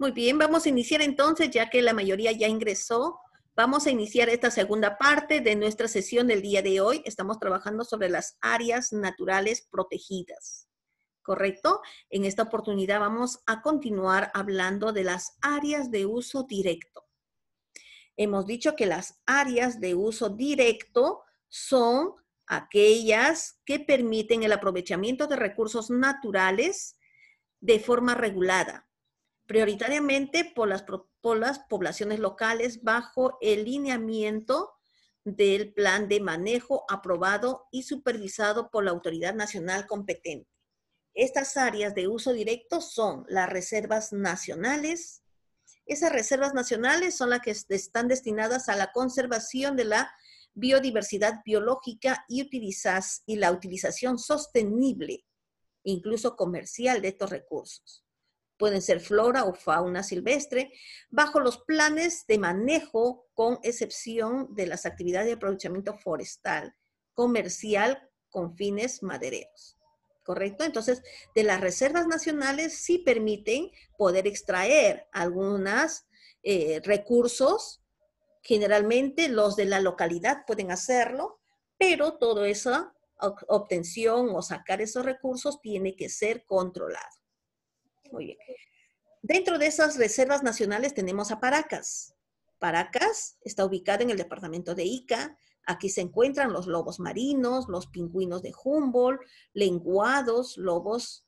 Muy bien, vamos a iniciar entonces, ya que la mayoría ya ingresó, vamos a iniciar esta segunda parte de nuestra sesión del día de hoy. Estamos trabajando sobre las áreas naturales protegidas. ¿Correcto? En esta oportunidad vamos a continuar hablando de las áreas de uso directo. Hemos dicho que las áreas de uso directo son aquellas que permiten el aprovechamiento de recursos naturales de forma regulada, prioritariamente por las, poblaciones locales bajo el lineamiento del plan de manejo aprobado y supervisado por la autoridad nacional competente. Estas áreas de uso directo son las reservas nacionales. Esas reservas nacionales son las que están destinadas a la conservación de la biodiversidad biológica y, utilizas, y la utilización sostenible, incluso comercial, de estos recursos pueden ser flora o fauna silvestre, bajo los planes de manejo con excepción de las actividades de aprovechamiento forestal, comercial con fines madereros. ¿Correcto? Entonces, de las reservas nacionales sí permiten poder extraer algunos eh, recursos. Generalmente los de la localidad pueden hacerlo, pero toda esa obtención o sacar esos recursos tiene que ser controlado. Muy bien. Dentro de esas reservas nacionales tenemos a Paracas. Paracas está ubicada en el departamento de Ica. Aquí se encuentran los lobos marinos, los pingüinos de Humboldt, lenguados, lobos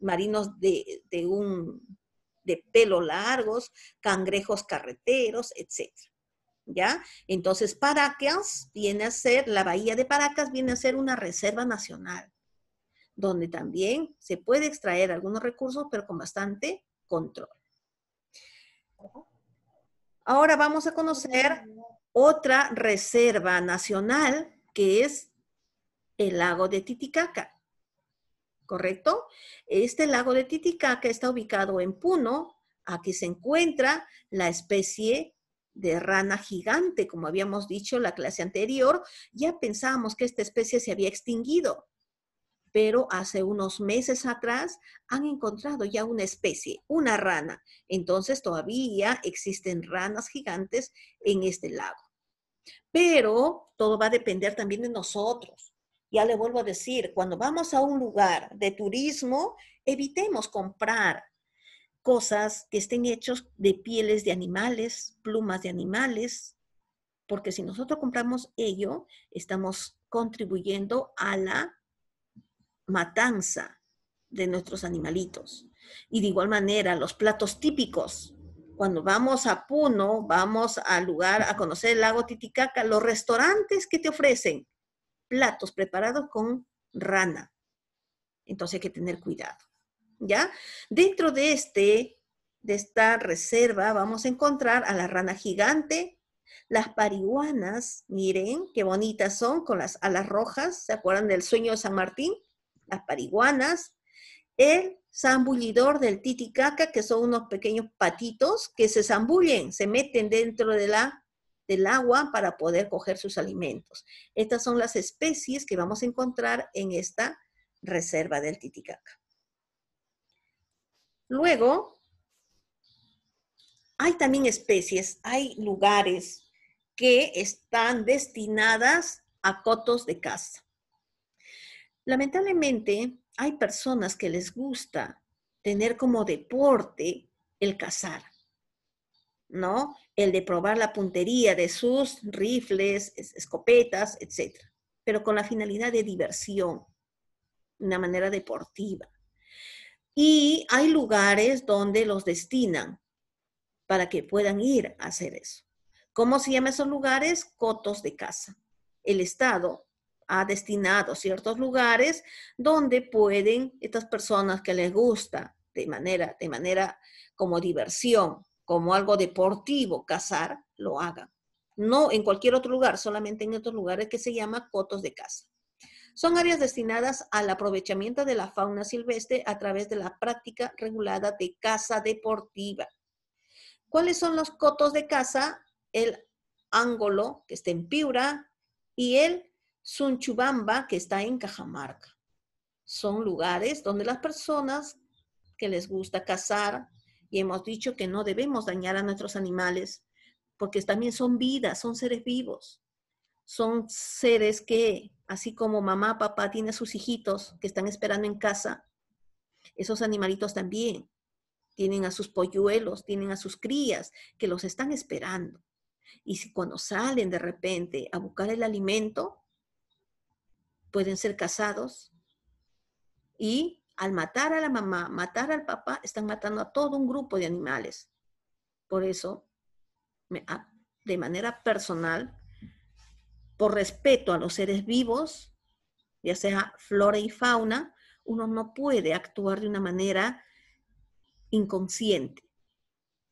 marinos de, de un, de pelo largos, cangrejos carreteros, etc. ¿Ya? Entonces, Paracas viene a ser, la bahía de Paracas viene a ser una reserva nacional donde también se puede extraer algunos recursos, pero con bastante control. Ahora vamos a conocer otra reserva nacional que es el lago de Titicaca. ¿Correcto? Este lago de Titicaca está ubicado en Puno. Aquí se encuentra la especie de rana gigante, como habíamos dicho en la clase anterior. Ya pensábamos que esta especie se había extinguido, pero hace unos meses atrás han encontrado ya una especie, una rana. Entonces todavía existen ranas gigantes en este lago. Pero todo va a depender también de nosotros. Ya le vuelvo a decir, cuando vamos a un lugar de turismo, evitemos comprar cosas que estén hechas de pieles de animales, plumas de animales, porque si nosotros compramos ello, estamos contribuyendo a la matanza de nuestros animalitos. Y de igual manera, los platos típicos. Cuando vamos a Puno, vamos al lugar a conocer el lago Titicaca, los restaurantes que te ofrecen platos preparados con rana. Entonces hay que tener cuidado. ¿Ya? Dentro de este de esta reserva vamos a encontrar a la rana gigante, las parihuanas, miren qué bonitas son con las alas rojas, ¿se acuerdan del sueño de San Martín? las pariguanas, el zambullidor del titicaca, que son unos pequeños patitos que se zambullen, se meten dentro del agua para poder coger sus alimentos. Estas son las especies que vamos a encontrar en esta reserva del titicaca. Luego, hay también especies, hay lugares que están destinadas a cotos de caza. Lamentablemente, hay personas que les gusta tener como deporte el cazar, ¿no? El de probar la puntería de sus rifles, escopetas, etc. Pero con la finalidad de diversión, una manera deportiva. Y hay lugares donde los destinan para que puedan ir a hacer eso. ¿Cómo se llaman esos lugares? Cotos de caza. El Estado ha destinado ciertos lugares donde pueden estas personas que les gusta de manera, de manera como diversión, como algo deportivo, cazar, lo hagan. No en cualquier otro lugar, solamente en otros lugares que se llama cotos de caza. Son áreas destinadas al aprovechamiento de la fauna silvestre a través de la práctica regulada de caza deportiva. ¿Cuáles son los cotos de caza? El ángulo que está en Piura, y el Sunchubamba, que está en Cajamarca. Son lugares donde las personas que les gusta cazar, y hemos dicho que no debemos dañar a nuestros animales, porque también son vidas, son seres vivos, son seres que, así como mamá, papá tiene a sus hijitos que están esperando en casa, esos animalitos también tienen a sus polluelos, tienen a sus crías que los están esperando. Y si cuando salen de repente a buscar el alimento, pueden ser casados y al matar a la mamá, matar al papá, están matando a todo un grupo de animales. Por eso, ah, de manera personal, por respeto a los seres vivos, ya sea flora y fauna, uno no puede actuar de una manera inconsciente.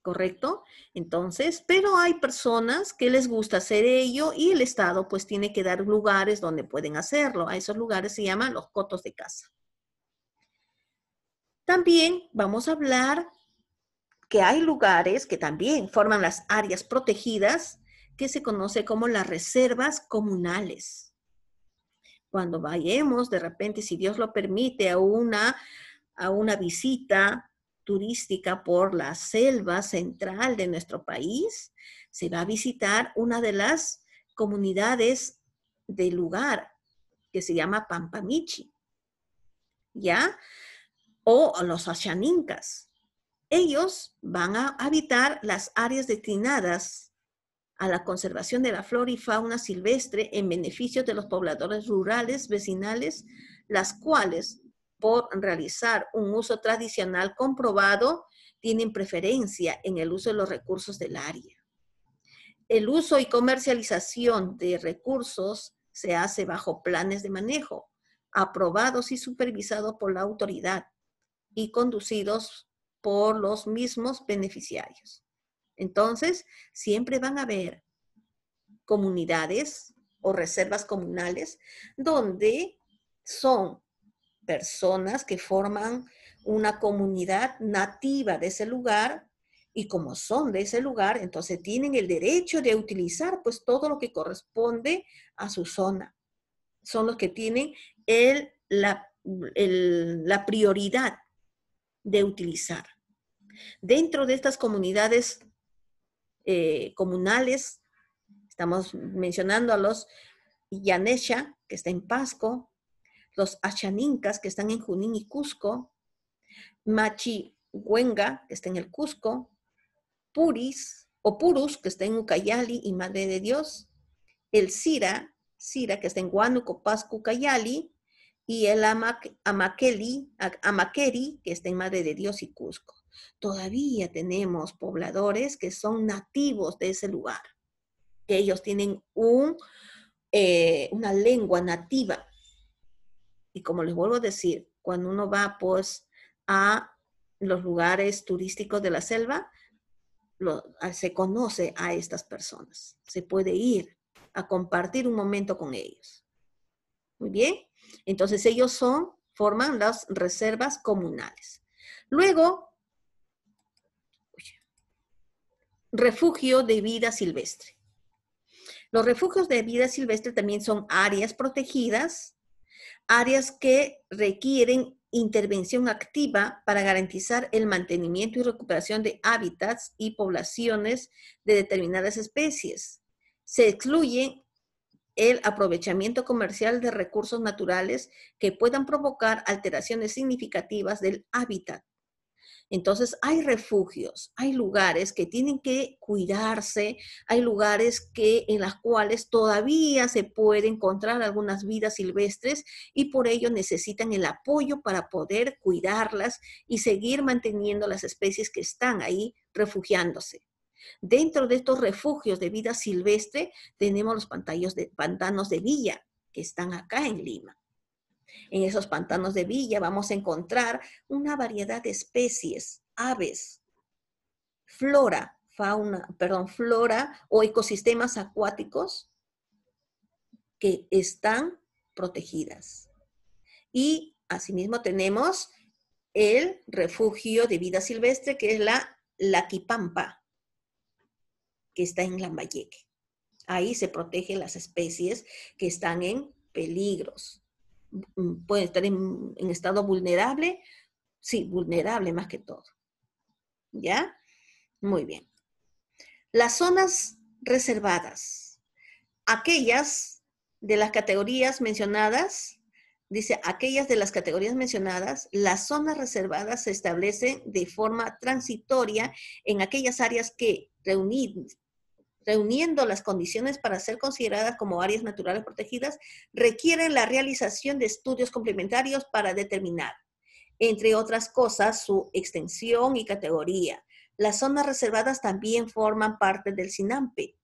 ¿correcto? Entonces, pero hay personas que les gusta hacer ello y el Estado pues tiene que dar lugares donde pueden hacerlo. A esos lugares se llaman los cotos de casa. También vamos a hablar que hay lugares que también forman las áreas protegidas que se conoce como las reservas comunales. Cuando vayamos, de repente, si Dios lo permite, a una, a una visita turística por la selva central de nuestro país, se va a visitar una de las comunidades del lugar que se llama Pampamichi, ¿ya? O los Ashaninkas. Ellos van a habitar las áreas destinadas a la conservación de la flora y fauna silvestre en beneficio de los pobladores rurales vecinales, las cuales por realizar un uso tradicional comprobado tienen preferencia en el uso de los recursos del área. El uso y comercialización de recursos se hace bajo planes de manejo, aprobados y supervisados por la autoridad y conducidos por los mismos beneficiarios. Entonces, siempre van a haber comunidades o reservas comunales donde son personas que forman una comunidad nativa de ese lugar y como son de ese lugar, entonces tienen el derecho de utilizar pues todo lo que corresponde a su zona. Son los que tienen el, la, prioridad de utilizar. Dentro de estas comunidades eh, comunales, estamos mencionando a los Yanesha, que está en Pasco, los achanincas que están en Junín y Cusco, machi huenga, que está en el Cusco, Puris o Purus, que está en Ucayali y Madre de Dios, el Sira, Sira, que está en Huánuco, Pasco, Ucayali, y el Amaqueri, que está en Madre de Dios y Cusco. Todavía tenemos pobladores que son nativos de ese lugar, que ellos tienen un, eh, una lengua nativa y como les vuelvo a decir, cuando uno va pues a los lugares turísticos de la selva, se conoce a estas personas, se puede ir a compartir un momento con ellos. Muy bien, entonces ellos son, forman las reservas comunales. Luego, refugio de vida silvestre. Los refugios de vida silvestre también son áreas protegidas áreas que requieren intervención activa para garantizar el mantenimiento y recuperación de hábitats y poblaciones de determinadas especies. Se excluye el aprovechamiento comercial de recursos naturales que puedan provocar alteraciones significativas del hábitat. Entonces, hay refugios, hay lugares que tienen que cuidarse, hay lugares que, en las cuales todavía se puede encontrar algunas vidas silvestres y por ello necesitan el apoyo para poder cuidarlas y seguir manteniendo las especies que están ahí refugiándose. Dentro de estos refugios de vida silvestre tenemos los pantanos de, pantanos de Villa, que están acá en Lima. En esos pantanos de villa vamos a encontrar una variedad de especies, aves, flora, fauna, perdón, flora o ecosistemas acuáticos que están protegidas. Y asimismo tenemos el refugio de vida silvestre que es la Laquipampa, que está en Lambayeque. Ahí se protegen las especies que están en peligros pueden estar en, estado vulnerable, sí, vulnerable más que todo. ¿Ya? Muy bien. Las zonas reservadas, aquellas de las categorías mencionadas, dice, aquellas de las categorías mencionadas, las zonas reservadas se establecen de forma transitoria en aquellas áreas que, reunir, reuniendo las condiciones para ser consideradas como áreas naturales protegidas, requieren la realización de estudios complementarios para determinar, entre otras cosas, su extensión y categoría. Las zonas reservadas también forman parte del SINAMPE.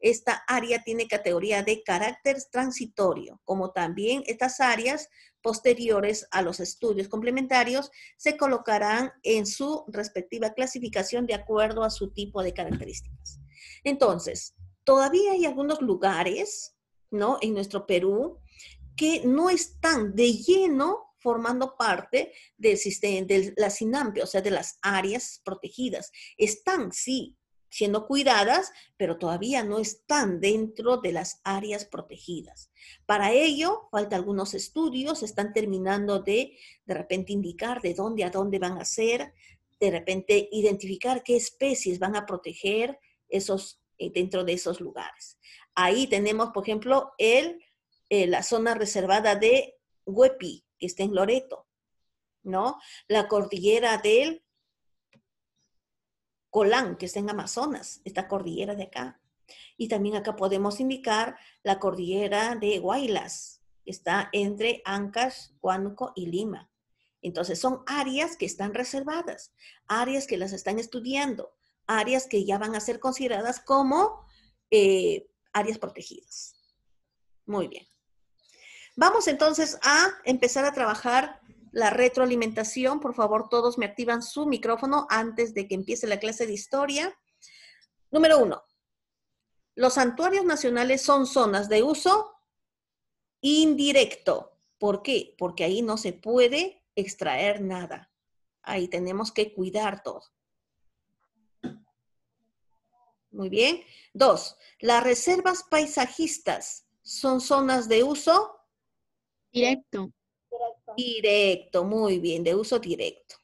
Esta área tiene categoría de carácter transitorio, como también estas áreas posteriores a los estudios complementarios se colocarán en su respectiva clasificación de acuerdo a su tipo de características. Entonces, todavía hay algunos lugares, ¿no? En nuestro Perú que no están de lleno formando parte del sistema, de la SINAMPE, o sea, de las áreas protegidas. Están, sí, siendo cuidadas, pero todavía no están dentro de las áreas protegidas. Para ello, falta algunos estudios, están terminando de, de repente, indicar de dónde a dónde van a ser, de repente, identificar qué especies van a proteger, esos, eh, dentro de esos lugares. Ahí tenemos, por ejemplo, el, eh, la zona reservada de Huepi, que está en Loreto, ¿no? La cordillera del Colán, que está en Amazonas, esta cordillera de acá. Y también acá podemos indicar la cordillera de Guaylas, que está entre Ancash, Huánuco y Lima. Entonces son áreas que están reservadas, áreas que las están estudiando, áreas que ya van a ser consideradas como eh, áreas protegidas. Muy bien. Vamos entonces a empezar a trabajar la retroalimentación. Por favor, todos me activan su micrófono antes de que empiece la clase de historia. Número uno, los santuarios nacionales son zonas de uso indirecto. ¿Por qué? Porque ahí no se puede extraer nada. Ahí tenemos que cuidar todo. Muy bien. Dos, las reservas paisajistas son zonas de uso directo. Directo, muy bien, de uso directo.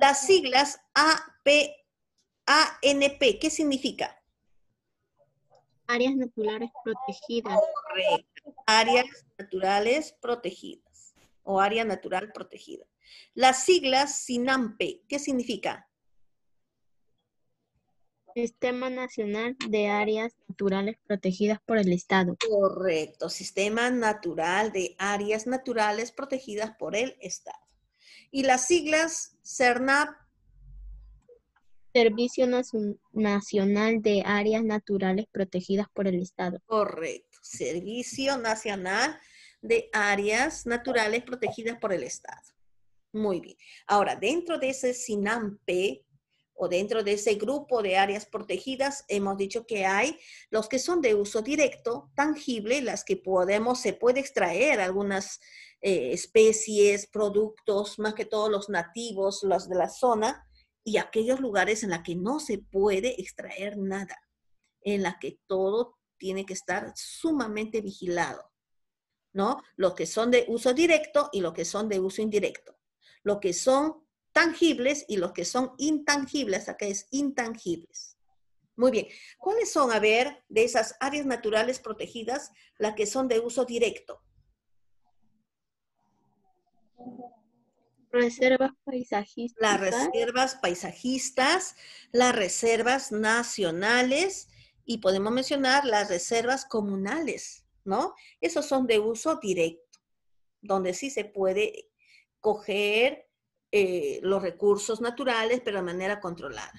Las siglas AP, ANP, ¿qué significa? Áreas naturales protegidas. Correcto. Áreas naturales protegidas o área natural protegida. Las siglas SINAMPE, ¿qué significa? Sistema Nacional de Áreas Naturales Protegidas por el Estado. Correcto, Sistema Natural de Áreas Naturales Protegidas por el Estado. Y las siglas CERNAP. Servicio Nacional de Áreas Naturales Protegidas por el Estado. Correcto, Servicio Nacional de Áreas Naturales Protegidas por el Estado. Muy bien. Ahora, dentro de ese SINAMPE, o dentro de ese grupo de áreas protegidas, hemos dicho que hay los que son de uso directo, tangible, las que podemos, se puede extraer algunas eh, especies, productos, más que todos los nativos, los de la zona, y aquellos lugares en los que no se puede extraer nada, en la que todo tiene que estar sumamente vigilado, ¿no? Los que son de uso directo y los que son de uso indirecto. lo que son tangibles y los que son intangibles, acá es intangibles. Muy bien, ¿cuáles son, a ver, de esas áreas naturales protegidas, las que son de uso directo? Reservas paisajistas. Las reservas paisajistas, las reservas nacionales y podemos mencionar las reservas comunales, ¿no? Esos son de uso directo, donde sí se puede coger, eh, los recursos naturales, pero de manera controlada.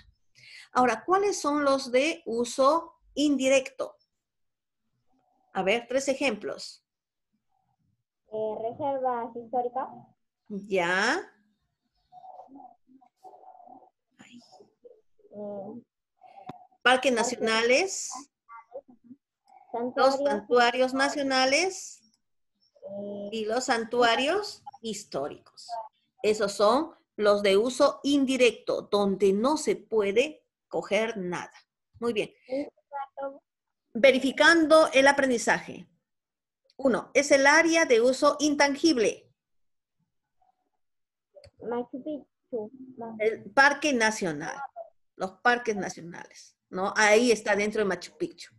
Ahora, ¿cuáles son los de uso indirecto? A ver, tres ejemplos. Eh, reservas históricas. Ya. Parques eh, nacionales. los santuarios nacionales y los santuarios históricos. Esos son los de uso indirecto, donde no se puede coger nada. Muy bien. Verificando el aprendizaje. Uno, es el área de uso intangible. El parque nacional, los parques nacionales, ¿no? Ahí está dentro de Machu Picchu.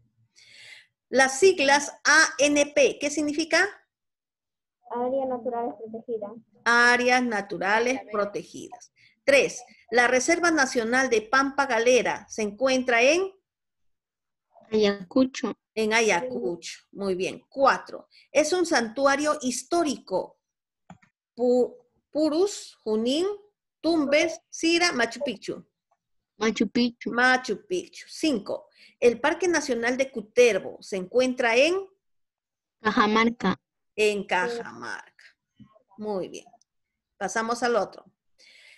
Las siglas ANP, ¿qué significa? Área natural protegida áreas naturales protegidas. Tres, la Reserva Nacional de Pampa Galera se encuentra en Ayacucho. En Ayacucho, muy bien. Cuatro, es un santuario histórico. Purus, Junín, Tumbes, Sira, Machu Picchu. Machu Picchu. Machu Picchu. Cinco, el Parque Nacional de Cuterbo se encuentra en Cajamarca. En Cajamarca. Muy bien. Pasamos al otro.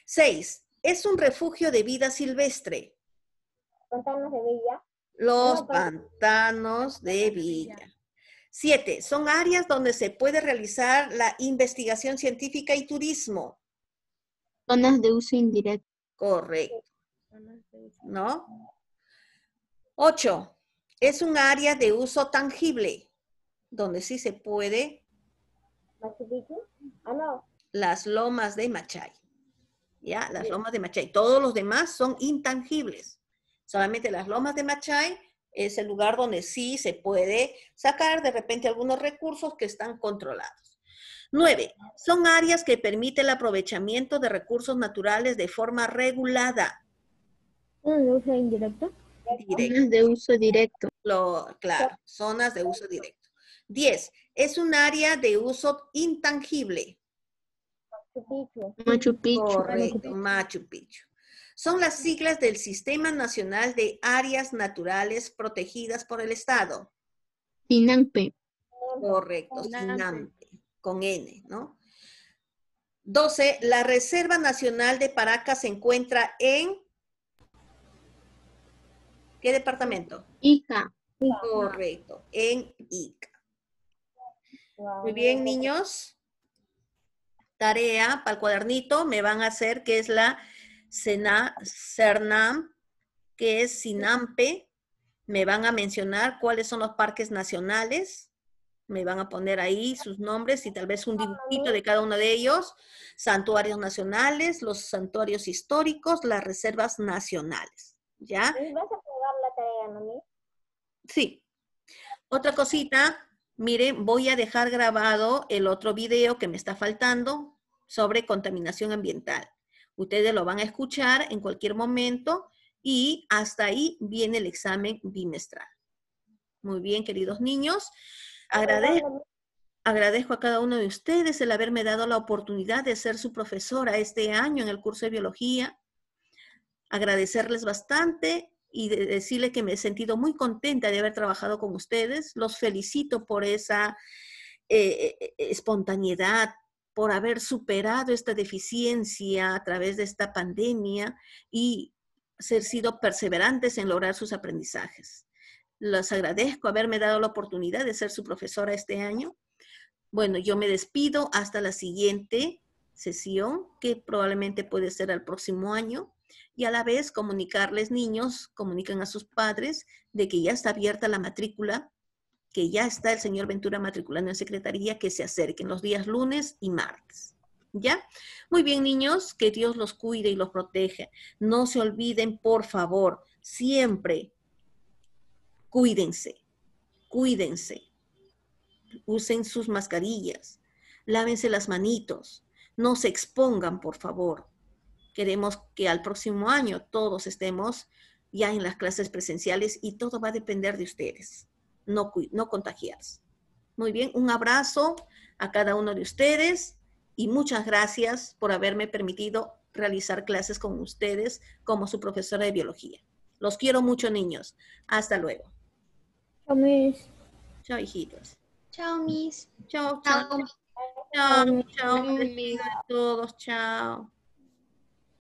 Seis, es un refugio de vida silvestre. Pantanos de Villa. Los pantanos de Villa. Siete, son áreas donde se puede realizar la investigación científica y turismo. Zonas de uso indirecto. Correcto. ¿No? Ocho, es un área de uso tangible, donde sí se puede. Ah, no las lomas de Machay. ¿Ya? Las lomas de Machay. Todos los demás son intangibles. Solamente las lomas de Machay es el lugar donde sí se puede sacar de repente algunos recursos que están controlados. Nueve, son áreas que permiten el aprovechamiento de recursos naturales de forma regulada. ¿De uso indirecto? Zonas De uso directo. claro, zonas de uso directo. Diez, es un área de uso intangible. Machu Picchu. Correcto, Machu Picchu. Son las siglas del Sistema Nacional de Áreas Naturales Protegidas por el Estado. SINAMPE. Correcto, SINAMPE, con N, ¿no? 12. La Reserva Nacional de Paracas se encuentra en... ¿Qué departamento? Ica. Correcto, en Ica. Muy bien, niños tarea para el cuadernito me van a hacer que es la Sena, CERNAM, que es SINAMPE. Me van a mencionar cuáles son los parques nacionales. Me van a poner ahí sus nombres y tal vez un dibujito de cada uno de ellos. Santuarios nacionales, los santuarios históricos, las reservas nacionales. ¿Ya? ¿Vas a la tarea, Sí. Otra cosita, miren, voy a dejar grabado el otro video que me está faltando sobre contaminación ambiental. Ustedes lo van a escuchar en cualquier momento y hasta ahí viene el examen bimestral. Muy bien, queridos niños. Agradezco, agradezco a cada uno de ustedes el haberme dado la oportunidad de ser su profesora este año en el curso de biología. Agradecerles bastante y decirle que me he sentido muy contenta de haber trabajado con ustedes. Los felicito por esa eh, eh, espontaneidad, por haber superado esta deficiencia a través de esta pandemia y ser sido perseverantes en lograr sus aprendizajes. Los agradezco haberme dado la oportunidad de ser su profesora este año. Bueno, yo me despido hasta la siguiente sesión, que probablemente puede ser el próximo año y a la vez comunicarles niños, comunican a sus padres de que ya está abierta la matrícula, que ya está el señor Ventura matriculando en secretaría, que se acerquen los días lunes y martes. ¿Ya? Muy bien, niños, que Dios los cuide y los proteja. No se olviden, por favor, siempre cuídense, cuídense. Usen sus mascarillas, lávense las manitos, no se expongan, por favor. Queremos que al próximo año todos estemos ya en las clases presenciales y todo va a depender de ustedes, no, no contagiarse. Muy bien, un abrazo a cada uno de ustedes y muchas gracias por haberme permitido realizar clases con ustedes como su profesora de biología. Los quiero mucho, niños. Hasta luego. Chao, mis. Chao, hijitos. Chao, mis. Chao, chao. Chao, chao. chao, todos. Chao.